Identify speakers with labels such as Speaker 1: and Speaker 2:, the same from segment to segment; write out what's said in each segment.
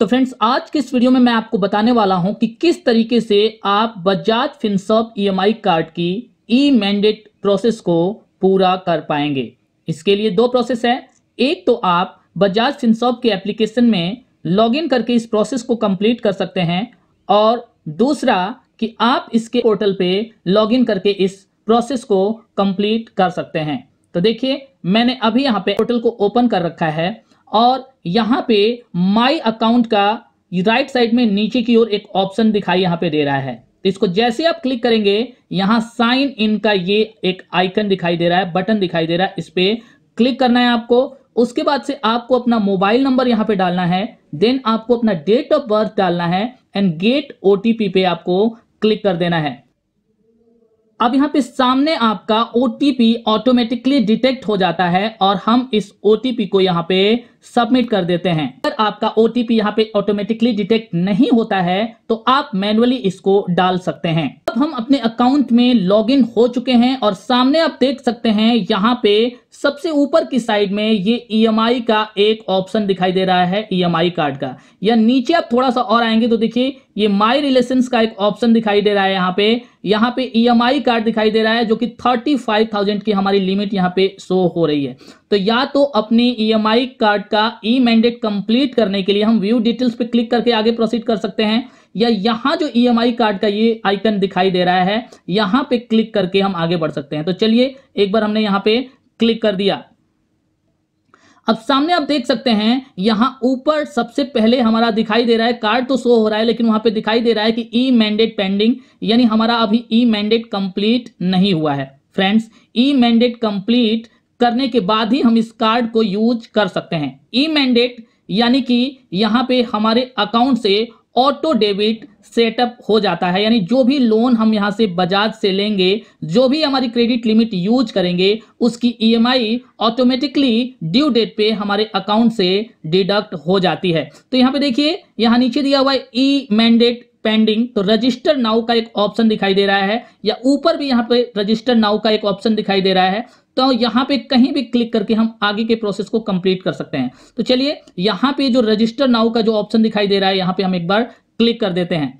Speaker 1: तो फ्रेंड्स आज के इस वीडियो में मैं आपको बताने वाला हूं कि किस तरीके से आप Bajaj Finserv EMI e card की ई मैंडेट प्रोसेस को पूरा कर पाएंगे इसके लिए दो प्रोसेस है एक तो आप बजाज फिनसॉप के एप्लीकेशन में लॉगिन करके इस प्रोसेस को कंप्लीट कर सकते हैं और दूसरा कि आप इसके पोर्टल पे लॉगिन करके इस प्रोसेस को कंप्लीट कर सकते हैं तो देखिए मैंने अभी यहाँ पे पोर्टल को ओपन कर रखा है और यहाँ पे माई अकाउंट का राइट साइड में नीचे की ओर एक ऑप्शन दिखाई यहाँ पे दे रहा है तो इसको जैसे आप क्लिक करेंगे यहाँ साइन इन का ये एक आइकन दिखाई दे रहा है बटन दिखाई दे रहा है इस पर क्लिक करना है आपको उसके बाद से आपको अपना मोबाइल नंबर यहाँ पे डालना है देन आपको अपना डेट ऑफ बर्थ डालना है एंड गेट ओ पे आपको क्लिक कर देना है अब यहाँ पे सामने आपका ओ ऑटोमेटिकली डिटेक्ट हो जाता है और हम इस ओ को यहाँ पे सबमिट कर देते हैं अगर आपका ओ यहाँ पे ऑटोमेटिकली डिटेक्ट नहीं होता है तो आप मैनुअली इसको डाल सकते हैं अब हम अपने अकाउंट में लॉगिन हो चुके हैं और सामने आप देख सकते हैं यहाँ पे सबसे ऊपर की साइड में ये ई e का एक ऑप्शन दिखाई दे रहा है ई e कार्ड का या नीचे आप थोड़ा सा और आएंगे तो देखिए ये माई रिलेशन का एक ऑप्शन दिखाई दे रहा है यहाँ पे यहाँ पे ई e कार्ड दिखाई दे रहा है जो कि थर्टी फाइव थाउजेंड की हमारी लिमिट यहाँ पे शो हो रही है तो या तो अपने ईएमआई कार्ड का ई मैंडेट कंप्लीट करने के लिए हम व्यू डिटेल्स पे क्लिक करके आगे प्रोसीड कर सकते हैं या यहाँ जो ईएमआई e कार्ड का ये आइकन दिखाई दे रहा है यहां पे क्लिक करके हम आगे बढ़ सकते हैं तो चलिए एक बार हमने यहाँ पे क्लिक कर दिया अब सामने आप देख सकते हैं यहाँ ऊपर सबसे पहले हमारा दिखाई दे रहा है कार्ड तो शो हो रहा है लेकिन वहां पे दिखाई दे रहा है कि ई मैंडेट पेंडिंग यानी हमारा अभी ई मैंडेट कंप्लीट नहीं हुआ है फ्रेंड्स ई मैंडेट कंप्लीट करने के बाद ही हम इस कार्ड को यूज कर सकते हैं ई मैंडेट यानी कि यहाँ पे हमारे अकाउंट से ऑटो डेबिट सेटअप हो जाता है यानी जो भी लोन हम यहाँ से बजाज से लेंगे जो भी हमारी क्रेडिट लिमिट यूज करेंगे उसकी ईएमआई ऑटोमेटिकली ड्यू डेट पे हमारे अकाउंट से डिडक्ट हो जाती है तो यहाँ पे देखिए यहाँ नीचे दिया हुआ है ई मैंडेट पेंडिंग तो रजिस्टर नाउ का एक ऑप्शन दिखाई दे रहा है या ऊपर भी यहाँ पे रजिस्टर नाउ का एक ऑप्शन दिखाई दे रहा है तो यहाँ पे कहीं भी क्लिक करके हम आगे के प्रोसेस को कंप्लीट कर सकते हैं तो चलिए यहाँ पे जो रजिस्टर नाउ का जो ऑप्शन दिखाई दे रहा है यहाँ पे हम एक बार क्लिक कर देते हैं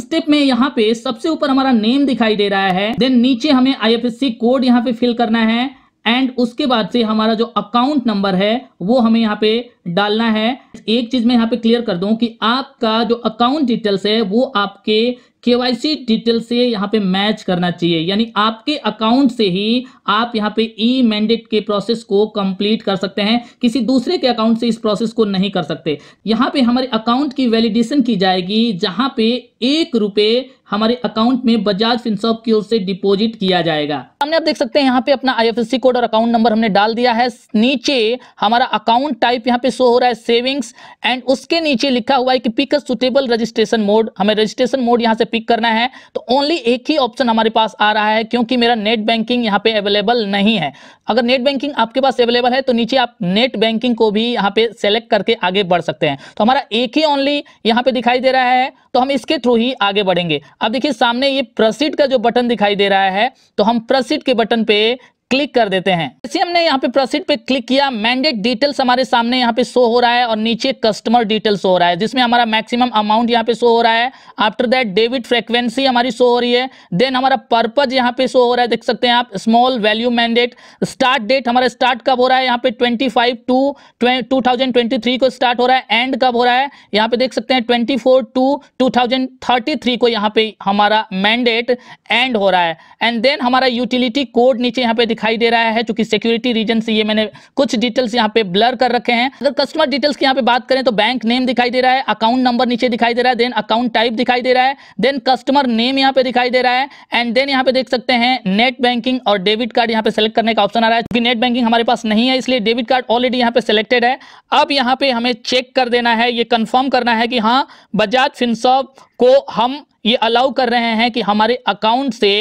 Speaker 1: स्टेप में यहाँ पे सबसे ऊपर हमारा नेम दिखाई दे रहा है देन नीचे हमें आई कोड यहाँ पे फिल करना है एंड उसके बाद से हमारा जो अकाउंट नंबर है वो हमें यहाँ पे डालना है एक चीज मैं यहाँ पे क्लियर कर दूं कि आपका जो अकाउंट डिटेल्स है वो आपके केवाईसी डिटेल से यहाँ पे मैच करना चाहिए यानी आपके अकाउंट से ही आप यहाँ पे ई मैंडेट के प्रोसेस को कंप्लीट कर सकते हैं किसी दूसरे के अकाउंट से इस प्रोसेस को नहीं कर सकते यहाँ पे हमारे अकाउंट की वैलिडेशन की जाएगी जहां पे एक रुपए हमारे अकाउंट में बजाज फिनसॉप की ओर से डिपॉजिट किया जाएगा हमने आप देख सकते हैं यहाँ पे अपना आई कोड और अकाउंट नंबर हमने डाल दिया है नीचे हमारा अकाउंट टाइप यहाँ पे शो हो रहा है सेविंग्स एंड उसके नीचे लिखा हुआ है कि पिक सुटेबल रजिस्ट्रेशन मोड हमें रजिस्ट्रेशन मोड यहाँ से पिक करना है तो ओनली एक ही ऑप्शन हमारे पास आ रहा है क्योंकि मेरा नेट बैंकिंग यहाँ पे अवेलेबल नहीं है अगर नेट बैंकिंग आपके पास अवेलेबल है तो नीचे आप नेट बैंकिंग को भी यहाँ पे सेलेक्ट करके आगे बढ़ सकते हैं तो हमारा एक ही ओनली यहाँ पे दिखाई दे रहा है तो हम इसके थ्रू ही आगे बढ़ेंगे अब देखिए सामने ये प्रसिट का जो बटन दिखाई दे रहा है तो हम प्रसिट के बटन पे क्लिक कर देते हैं जैसे हमने यहाँ पे प्रोसीड पे क्लिक किया मैंडेट डिटेल्स हमारे सामने यहाँ पे शो हो रहा है और नीचे कस्टमर डिटेल्स शो हो रहा है जिसमें हमारा मैक्सिमम अमाउंट यहाँ पे शो हो रहा है आफ्टर दैट डेबिट फ्रेक्वेंसी हमारी शो हो रही है देन हमारा पर्पज यहाँ पे शो हो रहा है देख सकते हैं आप small value mandate start date हमारा स्टार्ट कब हो रहा है यहाँ पे twenty five two two twenty को स्टार्ट हो रहा है एंड कब हो रहा है यहाँ पे देख सकते हैं ट्वेंटी फोर टू टू को यहाँ पे हमारा मैंडेट एंड हो रहा है एंड देन हमारा यूटिलिटी कोड नीचे यहाँ पे दिखाई दे रहा है चूंकि सिक्योरिटी रीजन से ये मैंने कुछ डिटेल्स यहाँ पे ब्लर कर रखे हैं अगर कस्टमर डिटेल्स की यहाँ पे बात करें तो बैंक नेम दिखाई दे रहा है अकाउंट नंबर नीचे दिखाई दे रहा है देन अकाउंट टाइप दिखाई दे रहा है देन कस्टमर नेम यहाँ पे दिखाई दे रहा है एंड देन यहाँ पे देख सकते हैं नेट बैंकिंग और डेबिट कार्ड यहाँ पे सेलेक्ट करने का ऑप्शन आ रहा है क्योंकि नेट बैंकिंग हमारे पास नहीं है इसलिए डेबिट कार्ड ऑलरेडी यहाँ पे सिलेक्टेड है अब यहाँ पे हमें चेक कर देना है ये कन्फर्म करना है कि हाँ बजाज फिनसॉफ को हम ये अलाउ कर रहे हैं कि हमारे अकाउंट से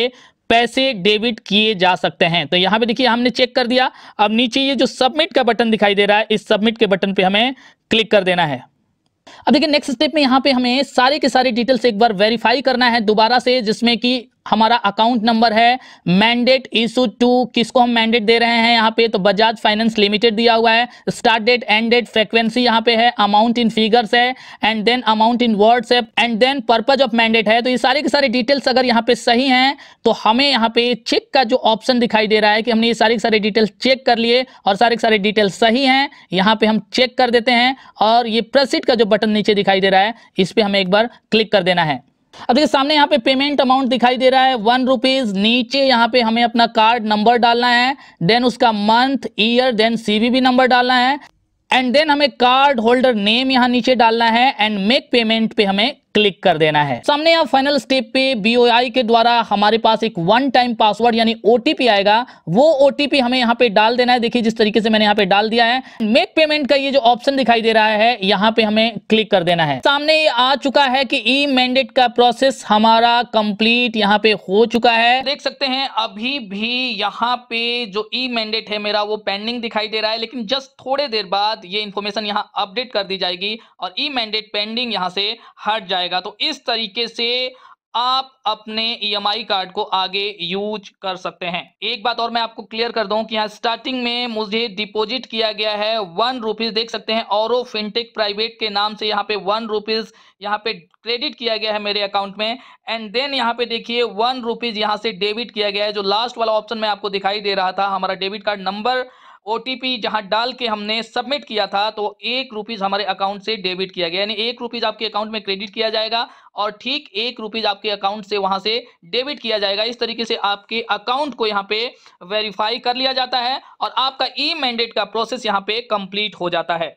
Speaker 1: पैसे डेबिट किए जा सकते हैं तो यहां पे देखिए हमने चेक कर दिया अब नीचे ये जो सबमिट का बटन दिखाई दे रहा है इस सबमिट के बटन पे हमें क्लिक कर देना है अब देखिए नेक्स्ट स्टेप में यहां पे हमें सारे के सारे डिटेल्स एक बार वेरीफाई करना है दोबारा से जिसमें कि हमारा अकाउंट नंबर है मैंडेट इशू टू किसको हम मैंडेट दे रहे हैं यहाँ पे तो बजाज फाइनेंस लिमिटेड दिया हुआ है start date end date frequency यहाँ पे है अमाउंट इन फिगर्स है and then amount in words है and then purpose of mandate है तो ये सारे के सारे डिटेल्स अगर यहाँ पे सही हैं तो हमें यहाँ पे चेक का जो ऑप्शन दिखाई दे रहा है कि हमने ये सारे के सारे डिटेल्स चेक कर लिए और सारे के सारे डिटेल्स सही हैं यहाँ पे हम चेक कर देते हैं और ये प्रसिड का जो बटन नीचे दिखाई दे रहा है इस पर हमें एक बार क्लिक कर देना है अब देखिए सामने यहाँ पे पेमेंट अमाउंट दिखाई दे रहा है वन रुपीज नीचे यहाँ पे हमें अपना कार्ड नंबर डालना है देन उसका month year then CVV number डालना है एंड देन हमें कार्ड होल्डर नेम यहाँ नीचे डालना है एंड मेक पेमेंट पे हमें क्लिक कर देना है सामने यहाँ फाइनल स्टेप पे बी के द्वारा हमारे पास एक वन टाइम पासवर्ड यानी ओटीपी आएगा वो ओटीपी हमें यहाँ पे डाल देना है देखिए जिस तरीके से मैंने यहाँ पे डाल दिया है मेक पेमेंट का ये जो ऑप्शन दिखाई दे रहा है यहाँ पे हमें क्लिक कर देना है सामने ये आ चुका है कि ई मैंडेट का प्रोसेस हमारा कंप्लीट यहाँ पे हो चुका है देख सकते हैं अभी भी यहाँ पे जो ई मैंडेट है मेरा वो पेंडिंग दिखाई दे रहा है लेकिन जस्ट थोड़े देर बाद ये इन्फॉर्मेशन यहाँ अपडेट कर दी जाएगी और ई मैंडेट पेंडिंग यहाँ से हट जाएगा जाएगा तो इस तरीके से आप अपने ई e कार्ड को आगे यूज कर सकते हैं एक बात और मैं आपको क्लियर कर दूं कि यहाँ स्टार्टिंग में मुझे डिपॉजिट किया गया है वन रुपीज देख सकते हैं और फिनटेक प्राइवेट के नाम से यहाँ पे वन रुपीज यहाँ पे क्रेडिट किया गया है मेरे अकाउंट में एंड देन यहाँ पे देखिए वन रुपीज यहाँ से डेबिट किया गया है जो लास्ट वाला ऑप्शन में आपको दिखाई दे रहा था हमारा डेबिट कार्ड नंबर ओ जहां डाल के हमने सबमिट किया था तो एक रुपीज़ हमारे अकाउंट से डेबिट किया गया यानी एक रुपीज़ आपके अकाउंट में क्रेडिट किया जाएगा और ठीक एक रुपीज़ आपके अकाउंट से वहां से डेबिट किया जाएगा इस तरीके से आपके अकाउंट को यहाँ पे वेरीफाई कर लिया जाता है और आपका ई मैंडेट का प्रोसेस यहाँ पे कंप्लीट हो जाता है